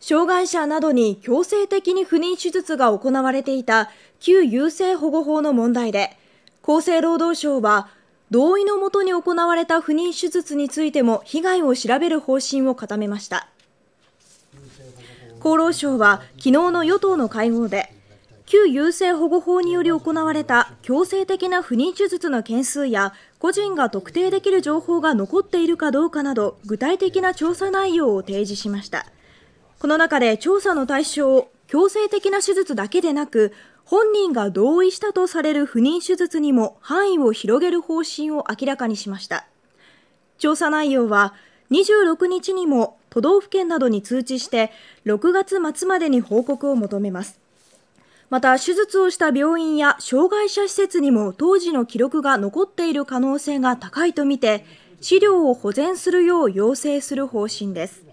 障害者などに強制的に不妊手術が行われていた旧優生保護法の問題で、厚生労働省は、同意のもとに行われた不妊手術についても被害を調べる方針を固めました。厚労省は昨日の与党の会合で、旧優生保護法により行われた強制的な不妊手術の件数や個人が特定できる情報が残っているかどうかなど具体的な調査内容を提示しました。この中で調査の対象を強制的な手術だけでなく、本人が同意したとされる不妊手術にも範囲を広げる方針を明らかにしました。調査内容は、26日にも都道府県などに通知して、6月末までに報告を求めます。また、手術をした病院や障害者施設にも当時の記録が残っている可能性が高いとみて、資料を保全するよう要請する方針です。